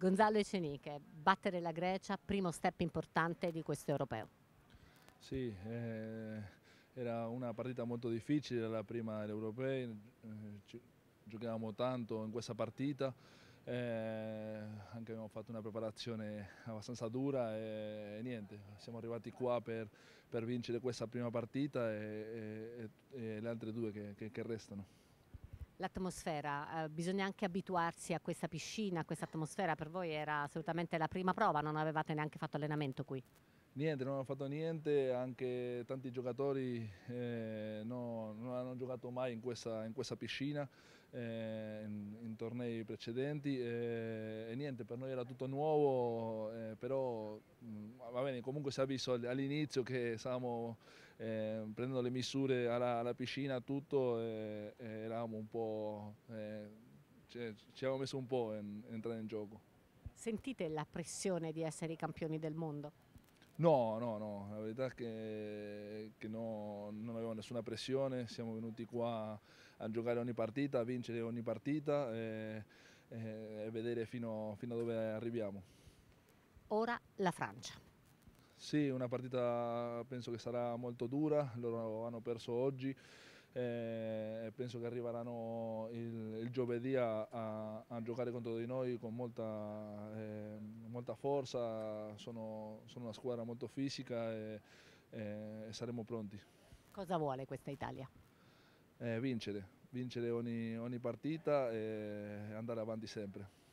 Gonzalo Eceniche, battere la Grecia, primo step importante di questo europeo. Sì, eh, era una partita molto difficile, la prima dell'Europei, eh, giocavamo tanto in questa partita, eh, anche abbiamo fatto una preparazione abbastanza dura e, e niente, siamo arrivati qua per, per, vincere questa prima partita e, e, e le altre due che, che, che restano l'atmosfera, eh, bisogna anche abituarsi a questa piscina, a questa atmosfera, per voi era assolutamente la prima prova, non avevate neanche fatto allenamento qui? Niente, non ho fatto niente, anche tanti giocatori eh, no, non hanno giocato mai in questa, in questa piscina, eh, in, tornei precedenti e, eh, e, niente, per noi era tutto nuovo, eh, però mh, mm, va bene, comunque si è visto all'inizio che stavamo eh, prendendo le misure alla, alla piscina, tutto, e, eh, e eh, eravamo un po', eh, ci, ci messo un po' a entrare in gioco. Sentite la pressione di essere i campioni del mondo? No, no, no, la verità è che, che no, non avevo nessuna pressione, siamo venuti qua a giocare ogni partita, a vincere ogni partita e, e vedere fino, fino a dove arriviamo. Ora la Francia. Sì, una partita penso che sarà molto dura, loro hanno perso oggi e penso che arriveranno il, il giovedì a, a, giocare contro di noi con molta eh, molta forza, sono, sono una squadra molto fisica e, e, e, saremo pronti. Cosa vuole questa Italia? Eh, vincere, vincere ogni, ogni partita e andare avanti sempre.